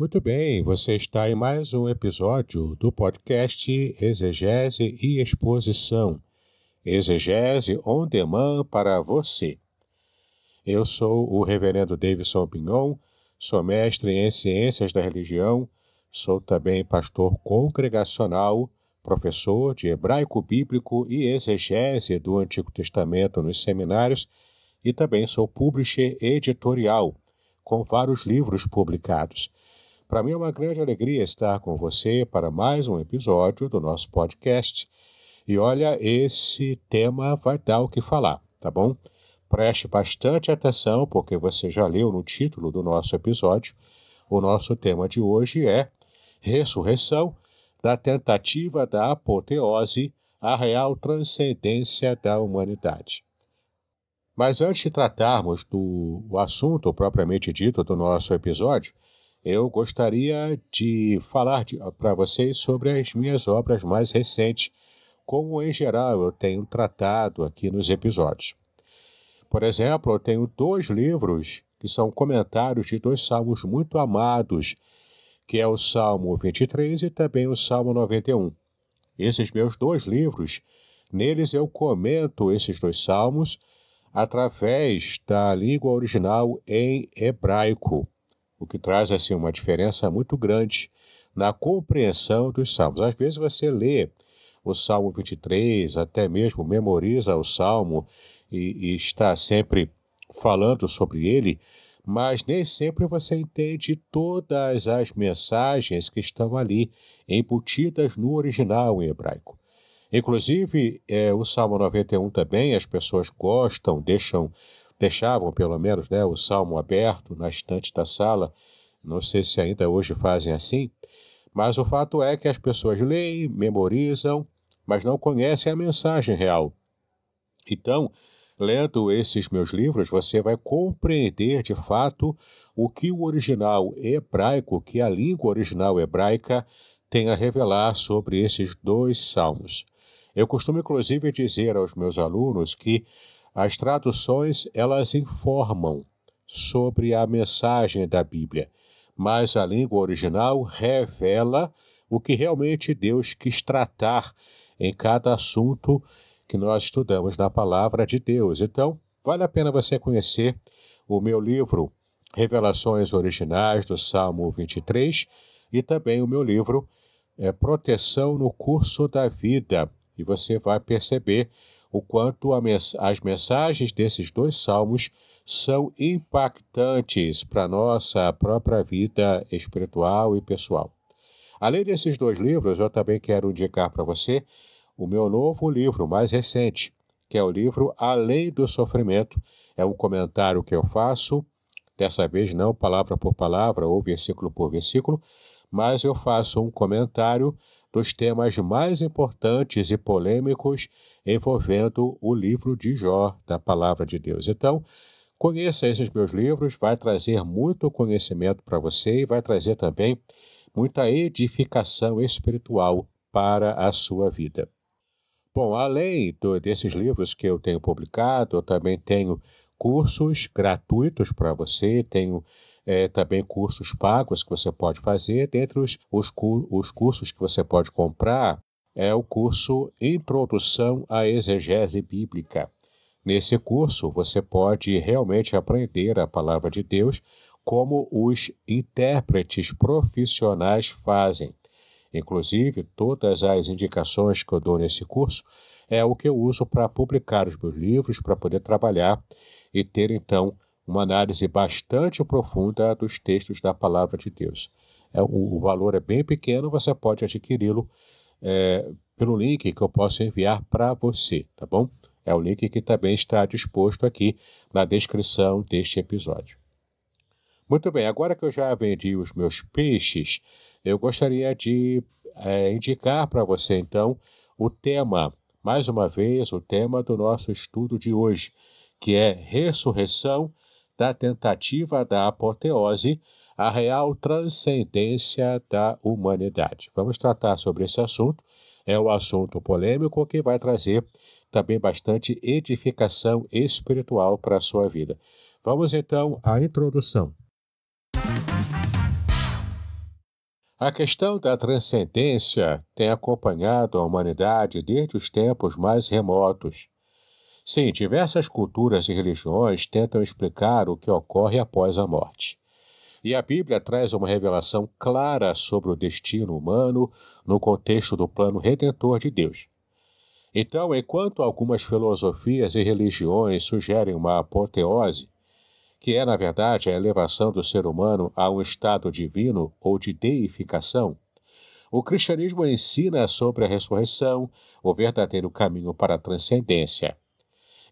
Muito bem, você está em mais um episódio do podcast Exegese e Exposição. Exegese on demand para você. Eu sou o reverendo Davidson Pignon, sou mestre em Ciências da Religião, sou também pastor congregacional, professor de hebraico bíblico e exegese do Antigo Testamento nos seminários e também sou publisher editorial, com vários livros publicados para mim é uma grande alegria estar com você para mais um episódio do nosso podcast. E olha, esse tema vai dar o que falar, tá bom? Preste bastante atenção, porque você já leu no título do nosso episódio. O nosso tema de hoje é Ressurreição da Tentativa da Apoteose, a Real Transcendência da Humanidade. Mas antes de tratarmos do assunto propriamente dito do nosso episódio, eu gostaria de falar para vocês sobre as minhas obras mais recentes, como em geral eu tenho tratado aqui nos episódios. Por exemplo, eu tenho dois livros que são comentários de dois salmos muito amados, que é o Salmo 23 e também o Salmo 91. Esses meus dois livros, neles eu comento esses dois salmos através da língua original em hebraico o que traz assim uma diferença muito grande na compreensão dos salmos. Às vezes você lê o Salmo 23, até mesmo memoriza o Salmo e, e está sempre falando sobre ele, mas nem sempre você entende todas as mensagens que estão ali embutidas no original em hebraico. Inclusive, é, o Salmo 91 também, as pessoas gostam, deixam deixavam, pelo menos, né, o salmo aberto na estante da sala. Não sei se ainda hoje fazem assim, mas o fato é que as pessoas leem, memorizam, mas não conhecem a mensagem real. Então, lendo esses meus livros, você vai compreender de fato o que o original hebraico, que a língua original hebraica, tem a revelar sobre esses dois salmos. Eu costumo, inclusive, dizer aos meus alunos que as traduções elas informam sobre a mensagem da Bíblia, mas a língua original revela o que realmente Deus quis tratar em cada assunto que nós estudamos na palavra de Deus. Então, vale a pena você conhecer o meu livro Revelações Originais do Salmo 23 e também o meu livro é, Proteção no Curso da Vida. E você vai perceber o quanto mens as mensagens desses dois salmos são impactantes para nossa própria vida espiritual e pessoal. Além desses dois livros, eu também quero indicar para você o meu novo livro mais recente, que é o livro Além do Sofrimento. É um comentário que eu faço, dessa vez não palavra por palavra ou versículo por versículo, mas eu faço um comentário dos temas mais importantes e polêmicos envolvendo o livro de Jó, da Palavra de Deus. Então, conheça esses meus livros, vai trazer muito conhecimento para você e vai trazer também muita edificação espiritual para a sua vida. Bom, além do, desses livros que eu tenho publicado, eu também tenho cursos gratuitos para você, tenho é, também cursos pagos que você pode fazer. Dentre os, os, os cursos que você pode comprar, é o curso Introdução à Exegese Bíblica. Nesse curso, você pode realmente aprender a palavra de Deus como os intérpretes profissionais fazem. Inclusive, todas as indicações que eu dou nesse curso é o que eu uso para publicar os meus livros, para poder trabalhar e ter então uma análise bastante profunda dos textos da palavra de Deus. É, o, o valor é bem pequeno, você pode adquiri-lo é, pelo link que eu posso enviar para você, tá bom? É o link que também está disposto aqui na descrição deste episódio. Muito bem, agora que eu já vendi os meus peixes, eu gostaria de é, indicar para você então o tema, mais uma vez, o tema do nosso estudo de hoje, que é ressurreição da tentativa da apoteose a real transcendência da humanidade. Vamos tratar sobre esse assunto. É um assunto polêmico que vai trazer também bastante edificação espiritual para a sua vida. Vamos então à introdução. A questão da transcendência tem acompanhado a humanidade desde os tempos mais remotos. Sim, diversas culturas e religiões tentam explicar o que ocorre após a morte. E a Bíblia traz uma revelação clara sobre o destino humano no contexto do plano redentor de Deus. Então, enquanto algumas filosofias e religiões sugerem uma apoteose, que é, na verdade, a elevação do ser humano a um estado divino ou de deificação, o cristianismo ensina sobre a ressurreição, o verdadeiro caminho para a transcendência.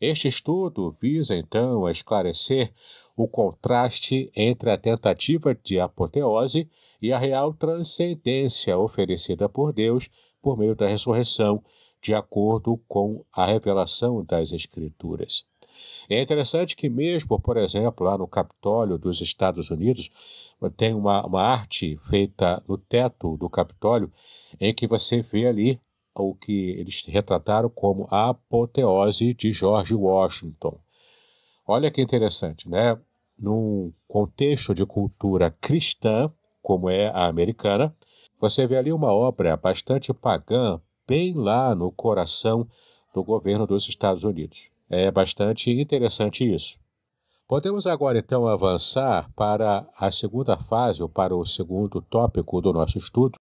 Este estudo visa, então, esclarecer o contraste entre a tentativa de apoteose e a real transcendência oferecida por Deus por meio da ressurreição, de acordo com a revelação das Escrituras. É interessante que, mesmo, por exemplo, lá no Capitólio dos Estados Unidos, tem uma, uma arte feita no teto do Capitólio em que você vê ali o que eles retrataram como a apoteose de George Washington. Olha que interessante, né? num contexto de cultura cristã, como é a americana, você vê ali uma obra bastante pagã, bem lá no coração do governo dos Estados Unidos. É bastante interessante isso. Podemos agora então avançar para a segunda fase, ou para o segundo tópico do nosso estudo,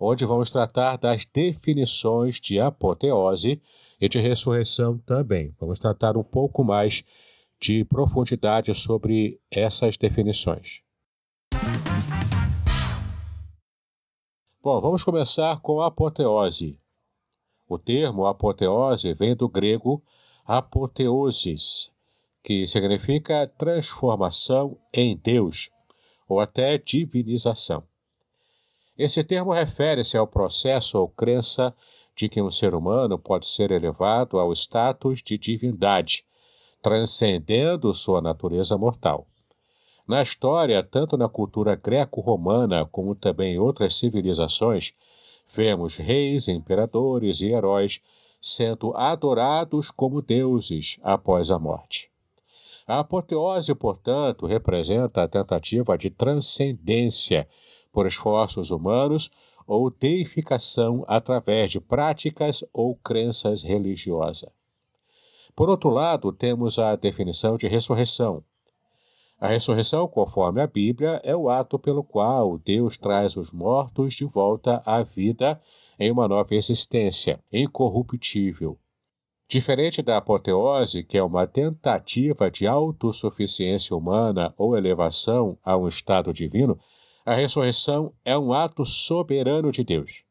onde vamos tratar das definições de apoteose e de ressurreição também. Vamos tratar um pouco mais de profundidade sobre essas definições. Bom, vamos começar com apoteose. O termo apoteose vem do grego apoteosis, que significa transformação em Deus, ou até divinização. Esse termo refere-se ao processo ou crença de que um ser humano pode ser elevado ao status de divindade, transcendendo sua natureza mortal. Na história, tanto na cultura greco-romana como também em outras civilizações, vemos reis, imperadores e heróis sendo adorados como deuses após a morte. A apoteose, portanto, representa a tentativa de transcendência por esforços humanos ou deificação através de práticas ou crenças religiosas. Por outro lado, temos a definição de ressurreição. A ressurreição, conforme a Bíblia, é o ato pelo qual Deus traz os mortos de volta à vida em uma nova existência, incorruptível. Diferente da apoteose, que é uma tentativa de autossuficiência humana ou elevação a um estado divino, a ressurreição é um ato soberano de Deus.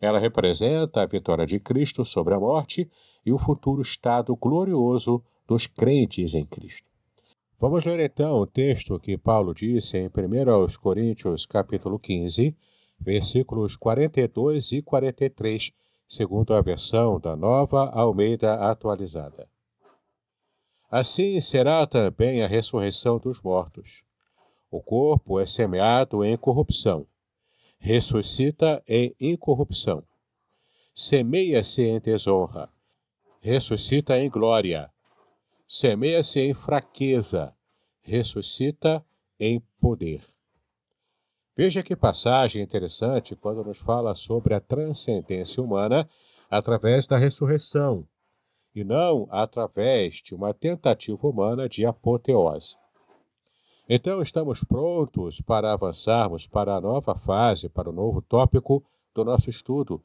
Ela representa a vitória de Cristo sobre a morte e o futuro estado glorioso dos crentes em Cristo. Vamos ler então o texto que Paulo disse em 1 Coríntios capítulo 15, versículos 42 e 43, segundo a versão da Nova Almeida atualizada. Assim será também a ressurreição dos mortos. O corpo é semeado em corrupção, ressuscita em incorrupção. Semeia-se em desonra, ressuscita em glória. Semeia-se em fraqueza, ressuscita em poder. Veja que passagem interessante quando nos fala sobre a transcendência humana através da ressurreição, e não através de uma tentativa humana de apoteose. Então, estamos prontos para avançarmos para a nova fase, para o novo tópico do nosso estudo,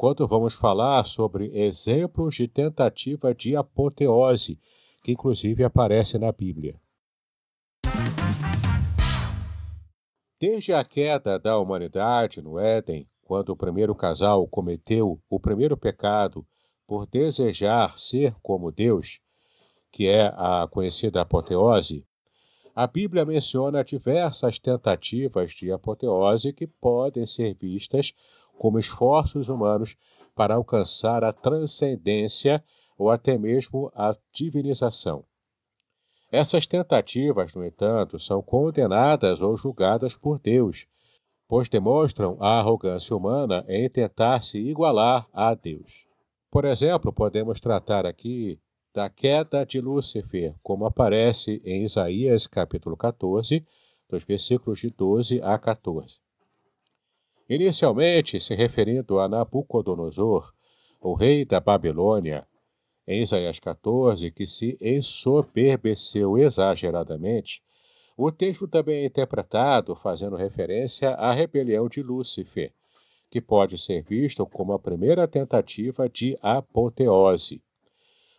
quando vamos falar sobre exemplos de tentativa de apoteose, que inclusive aparece na Bíblia. Desde a queda da humanidade no Éden, quando o primeiro casal cometeu o primeiro pecado por desejar ser como Deus, que é a conhecida apoteose, a Bíblia menciona diversas tentativas de apoteose que podem ser vistas como esforços humanos para alcançar a transcendência ou até mesmo a divinização. Essas tentativas, no entanto, são condenadas ou julgadas por Deus, pois demonstram a arrogância humana em tentar se igualar a Deus. Por exemplo, podemos tratar aqui da queda de Lúcifer, como aparece em Isaías capítulo 14, dos versículos de 12 a 14. Inicialmente se referindo a Nabucodonosor, o rei da Babilônia, em Isaías 14, que se ensoberbeceu exageradamente, o texto também é interpretado fazendo referência à rebelião de Lúcifer, que pode ser visto como a primeira tentativa de apoteose,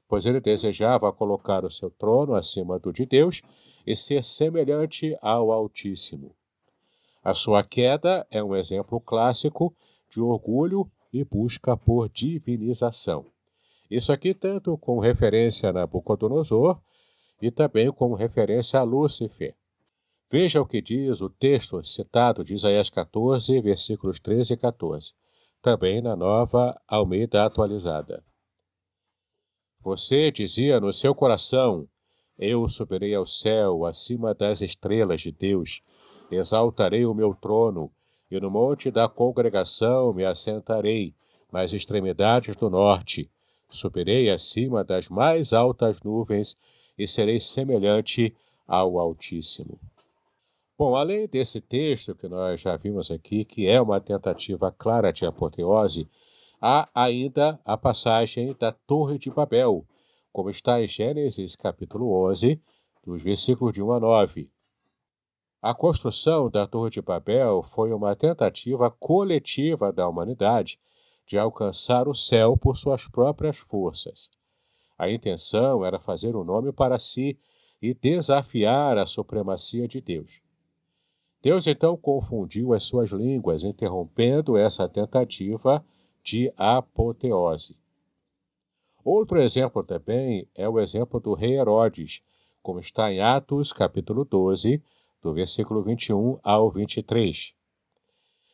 pois ele desejava colocar o seu trono acima do de Deus e ser semelhante ao Altíssimo. A sua queda é um exemplo clássico de orgulho e busca por divinização. Isso aqui tanto com referência a Nabucodonosor e também com referência a Lúcifer. Veja o que diz o texto citado de Isaías 14, versículos 13 e 14, também na nova Almeida atualizada. Você dizia no seu coração: Eu subirei ao céu acima das estrelas de Deus, Exaltarei o meu trono, e no monte da congregação me assentarei, nas extremidades do norte. Subirei acima das mais altas nuvens, e serei semelhante ao Altíssimo. Bom, além desse texto que nós já vimos aqui, que é uma tentativa clara de apoteose, há ainda a passagem da Torre de Babel, como está em Gênesis capítulo 11, dos versículos de 1 a 9. A construção da Torre de Babel foi uma tentativa coletiva da humanidade de alcançar o céu por suas próprias forças. A intenção era fazer o um nome para si e desafiar a supremacia de Deus. Deus então confundiu as suas línguas, interrompendo essa tentativa de apoteose. Outro exemplo também é o exemplo do rei Herodes, como está em Atos, capítulo 12, do versículo 21 ao 23.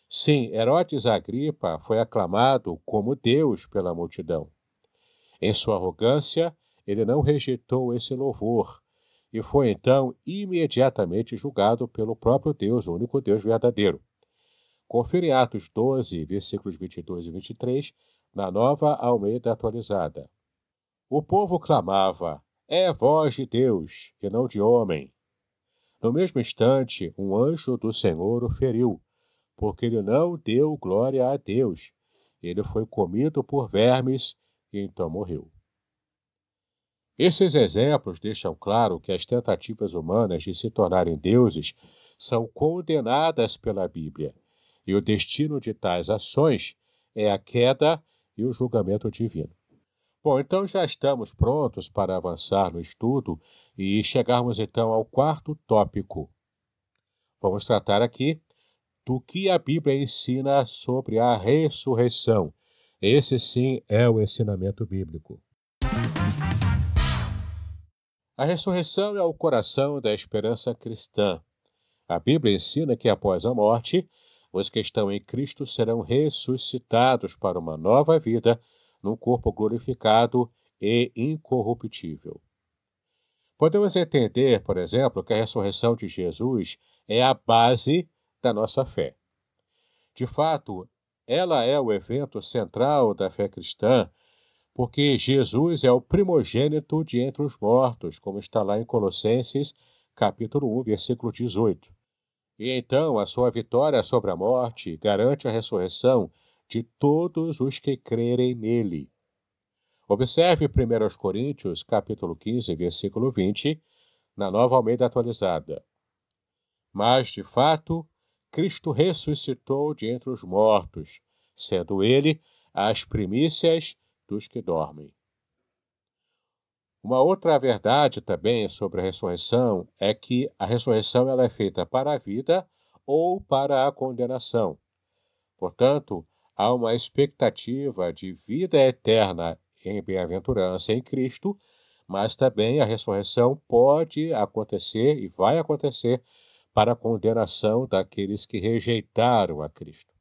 Sim, Herodes Agripa foi aclamado como Deus pela multidão. Em sua arrogância, ele não rejeitou esse louvor e foi então imediatamente julgado pelo próprio Deus, o único Deus verdadeiro. Confira em Atos 12, versículos 22 e 23, na nova Almeida atualizada. O povo clamava: É voz de Deus e não de homem. No mesmo instante, um anjo do Senhor o feriu, porque ele não deu glória a Deus. Ele foi comido por vermes e então morreu. Esses exemplos deixam claro que as tentativas humanas de se tornarem deuses são condenadas pela Bíblia, e o destino de tais ações é a queda e o julgamento divino. Bom, então já estamos prontos para avançar no estudo e chegarmos então ao quarto tópico. Vamos tratar aqui do que a Bíblia ensina sobre a ressurreição. Esse sim é o ensinamento bíblico. A ressurreição é o coração da esperança cristã. A Bíblia ensina que após a morte, os que estão em Cristo serão ressuscitados para uma nova vida num corpo glorificado e incorruptível. Podemos entender, por exemplo, que a ressurreição de Jesus é a base da nossa fé. De fato, ela é o evento central da fé cristã, porque Jesus é o primogênito de entre os mortos, como está lá em Colossenses, capítulo 1, versículo 18. E então a sua vitória sobre a morte garante a ressurreição de todos os que crerem nele. Observe 1 Coríntios, capítulo 15, versículo 20, na Nova Almeida atualizada. Mas, de fato, Cristo ressuscitou de entre os mortos, sendo ele as primícias dos que dormem. Uma outra verdade também sobre a ressurreição é que a ressurreição ela é feita para a vida ou para a condenação. Portanto, há uma expectativa de vida eterna em bem-aventurança em Cristo, mas também a ressurreição pode acontecer e vai acontecer para a condenação daqueles que rejeitaram a Cristo.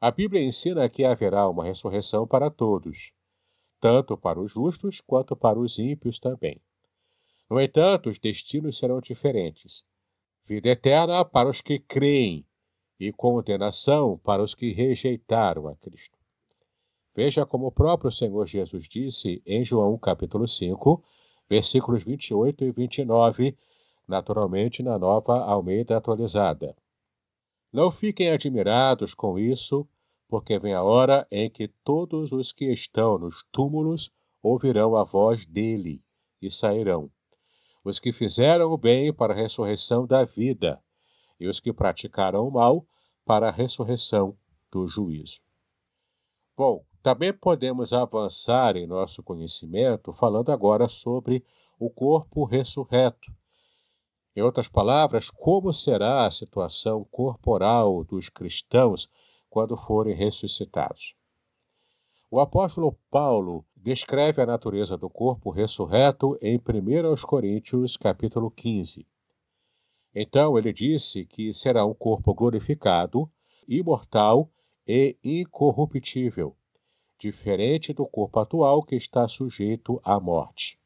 A Bíblia ensina que haverá uma ressurreição para todos, tanto para os justos quanto para os ímpios também. No entanto, os destinos serão diferentes. Vida eterna para os que creem, e condenação para os que rejeitaram a Cristo. Veja como o próprio Senhor Jesus disse em João capítulo 5, versículos 28 e 29, naturalmente na nova Almeida atualizada. Não fiquem admirados com isso, porque vem a hora em que todos os que estão nos túmulos ouvirão a voz dele e sairão. Os que fizeram o bem para a ressurreição da vida, e os que praticaram o mal para a ressurreição do juízo. Bom, também podemos avançar em nosso conhecimento falando agora sobre o corpo ressurreto. Em outras palavras, como será a situação corporal dos cristãos quando forem ressuscitados? O apóstolo Paulo descreve a natureza do corpo ressurreto em 1 Coríntios capítulo 15. Então ele disse que será um corpo glorificado, imortal e incorruptível, diferente do corpo atual que está sujeito à morte.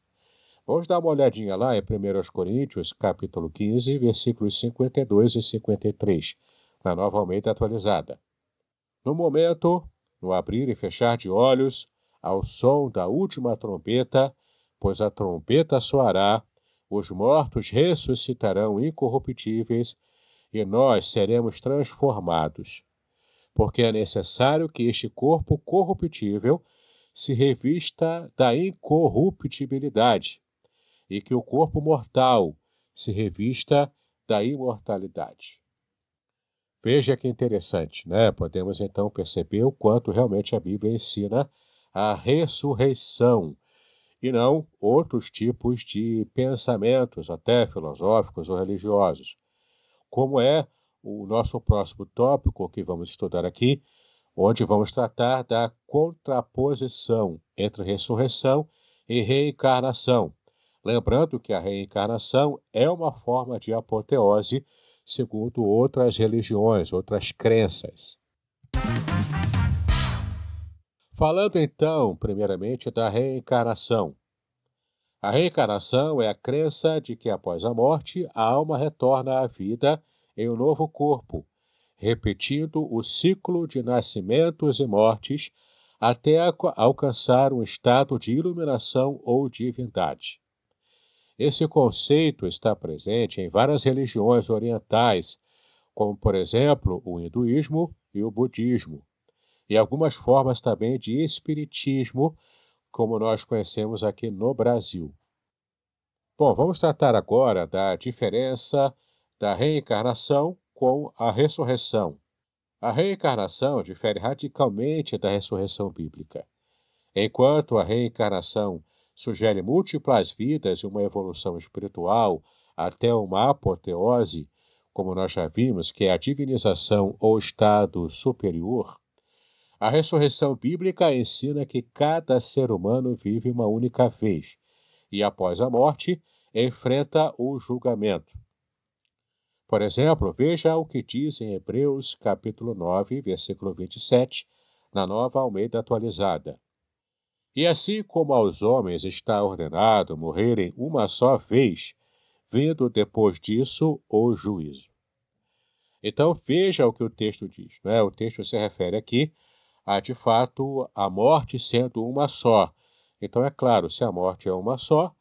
Vamos dar uma olhadinha lá em 1 Coríntios, capítulo 15, versículos 52 e 53, na Nova Almeida atualizada. No momento, no abrir e fechar de olhos, ao som da última trombeta, pois a trombeta soará, os mortos ressuscitarão incorruptíveis e nós seremos transformados. Porque é necessário que este corpo corruptível se revista da incorruptibilidade e que o corpo mortal se revista da imortalidade. Veja que interessante, né? Podemos então perceber o quanto realmente a Bíblia ensina a ressurreição e não outros tipos de pensamentos, até filosóficos ou religiosos, como é o nosso próximo tópico que vamos estudar aqui, onde vamos tratar da contraposição entre ressurreição e reencarnação. Lembrando que a reencarnação é uma forma de apoteose, segundo outras religiões, outras crenças. Falando então, primeiramente, da reencarnação. A reencarnação é a crença de que após a morte, a alma retorna à vida em um novo corpo, repetindo o ciclo de nascimentos e mortes até alcançar um estado de iluminação ou divindade. Esse conceito está presente em várias religiões orientais, como, por exemplo, o hinduísmo e o budismo, e algumas formas também de espiritismo, como nós conhecemos aqui no Brasil. Bom, vamos tratar agora da diferença da reencarnação com a ressurreição. A reencarnação difere radicalmente da ressurreição bíblica. Enquanto a reencarnação sugere múltiplas vidas e uma evolução espiritual até uma apoteose, como nós já vimos, que é a divinização ou estado superior, a ressurreição bíblica ensina que cada ser humano vive uma única vez e, após a morte, enfrenta o julgamento. Por exemplo, veja o que diz em Hebreus capítulo 9, versículo 27, na Nova Almeida atualizada. E assim como aos homens está ordenado morrerem uma só vez, vindo depois disso o juízo. Então veja o que o texto diz. É? O texto se refere aqui há ah, de fato a morte sendo uma só. Então, é claro, se a morte é uma só,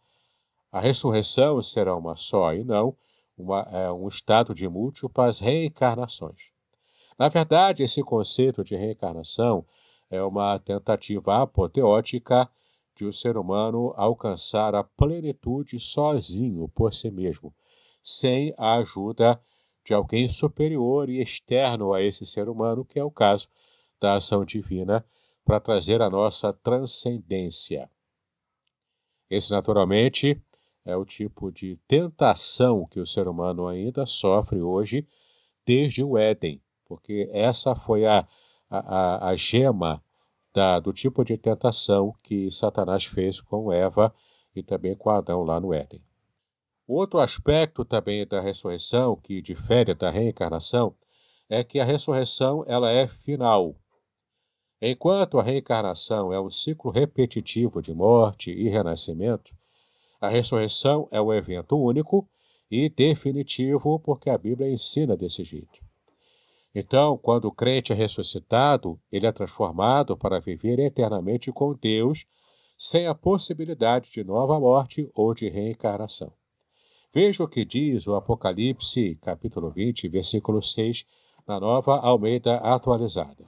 a ressurreição será uma só e não uma, é, um estado de múltiplas reencarnações. Na verdade, esse conceito de reencarnação é uma tentativa apoteótica de o ser humano alcançar a plenitude sozinho, por si mesmo, sem a ajuda de alguém superior e externo a esse ser humano, que é o caso da ação divina né? para trazer a nossa transcendência. Esse, naturalmente, é o tipo de tentação que o ser humano ainda sofre hoje desde o Éden, porque essa foi a, a, a gema da, do tipo de tentação que Satanás fez com Eva e também com Adão lá no Éden. Outro aspecto também da ressurreição que difere da reencarnação é que a ressurreição ela é final, Enquanto a reencarnação é o ciclo repetitivo de morte e renascimento, a ressurreição é o evento único e definitivo porque a Bíblia ensina desse jeito. Então, quando o crente é ressuscitado, ele é transformado para viver eternamente com Deus, sem a possibilidade de nova morte ou de reencarnação. Veja o que diz o Apocalipse, capítulo 20, versículo 6, na nova Almeida atualizada.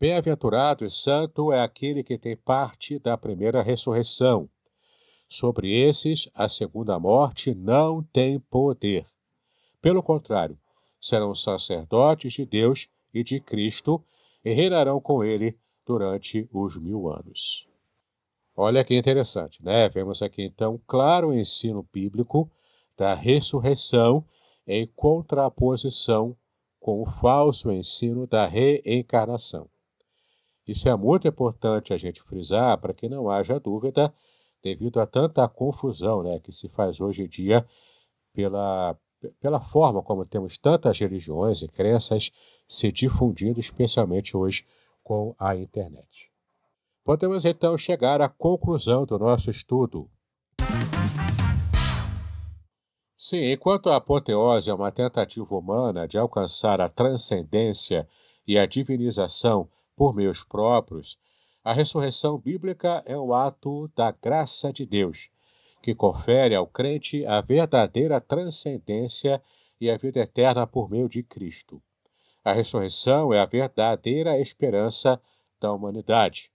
Bem-aventurado e santo é aquele que tem parte da primeira ressurreição. Sobre esses, a segunda morte não tem poder. Pelo contrário, serão sacerdotes de Deus e de Cristo e reinarão com ele durante os mil anos. Olha que interessante, né? Vemos aqui então claro o ensino bíblico da ressurreição em contraposição com o falso ensino da reencarnação. Isso é muito importante a gente frisar para que não haja dúvida, devido a tanta confusão né, que se faz hoje em dia pela, pela forma como temos tantas religiões e crenças se difundindo, especialmente hoje com a internet. Podemos então chegar à conclusão do nosso estudo. Sim, enquanto a apoteose é uma tentativa humana de alcançar a transcendência e a divinização por meus próprios, a ressurreição bíblica é o ato da graça de Deus, que confere ao crente a verdadeira transcendência e a vida eterna por meio de Cristo. A ressurreição é a verdadeira esperança da humanidade.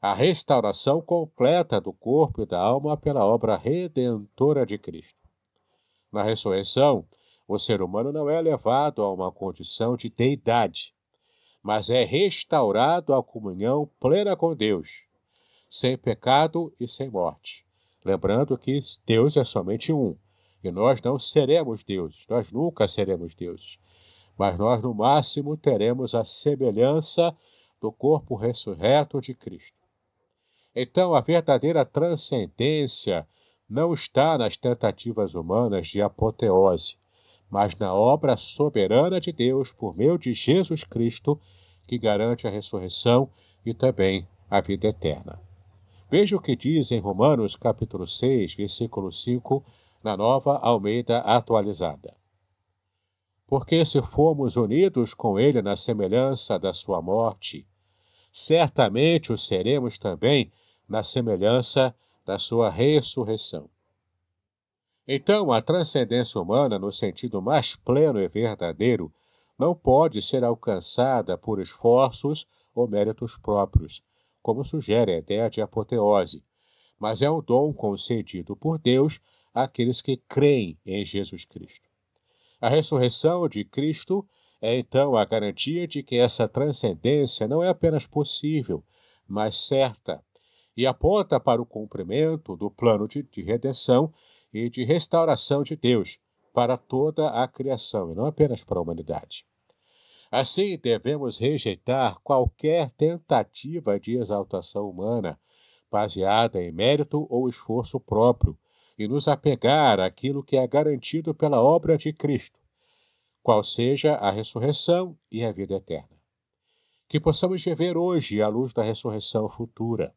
A restauração completa do corpo e da alma pela obra redentora de Cristo. Na ressurreição, o ser humano não é levado a uma condição de deidade, mas é restaurado à comunhão plena com Deus, sem pecado e sem morte. Lembrando que Deus é somente um, e nós não seremos deuses, nós nunca seremos deuses, mas nós no máximo teremos a semelhança do corpo ressurreto de Cristo. Então, a verdadeira transcendência não está nas tentativas humanas de apoteose, mas na obra soberana de Deus por meio de Jesus Cristo, que garante a ressurreição e também a vida eterna. Veja o que diz em Romanos capítulo 6, versículo 5, na nova Almeida atualizada. Porque se formos unidos com ele na semelhança da sua morte, certamente o seremos também na semelhança da sua ressurreição. Então, a transcendência humana, no sentido mais pleno e verdadeiro, não pode ser alcançada por esforços ou méritos próprios, como sugere a ideia de apoteose, mas é o dom concedido por Deus àqueles que creem em Jesus Cristo. A ressurreição de Cristo é então a garantia de que essa transcendência não é apenas possível, mas certa, e aponta para o cumprimento do plano de, de redenção e de restauração de Deus para toda a criação e não apenas para a humanidade. Assim, devemos rejeitar qualquer tentativa de exaltação humana baseada em mérito ou esforço próprio e nos apegar àquilo que é garantido pela obra de Cristo, qual seja a ressurreição e a vida eterna. Que possamos viver hoje à luz da ressurreição futura,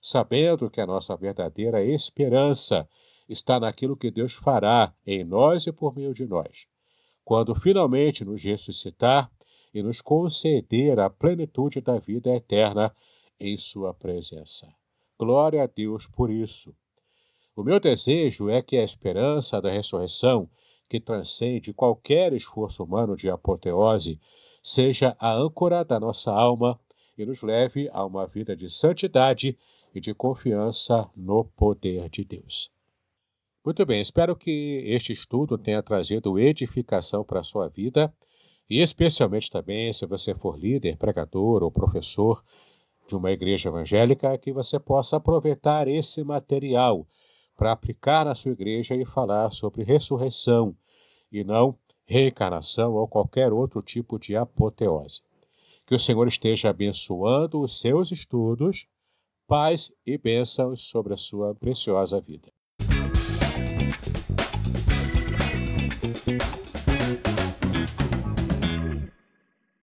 sabendo que a nossa verdadeira esperança está naquilo que Deus fará em nós e por meio de nós. Quando finalmente nos ressuscitar e nos conceder a plenitude da vida eterna em Sua presença. Glória a Deus por isso. O meu desejo é que a esperança da ressurreição, que transcende qualquer esforço humano de apoteose, seja a âncora da nossa alma e nos leve a uma vida de santidade e de confiança no poder de Deus. Muito bem, espero que este estudo tenha trazido edificação para a sua vida e especialmente também se você for líder, pregador ou professor de uma igreja evangélica, que você possa aproveitar esse material para aplicar na sua igreja e falar sobre ressurreição e não reencarnação ou qualquer outro tipo de apoteose. Que o Senhor esteja abençoando os seus estudos, paz e bênçãos sobre a sua preciosa vida. thank you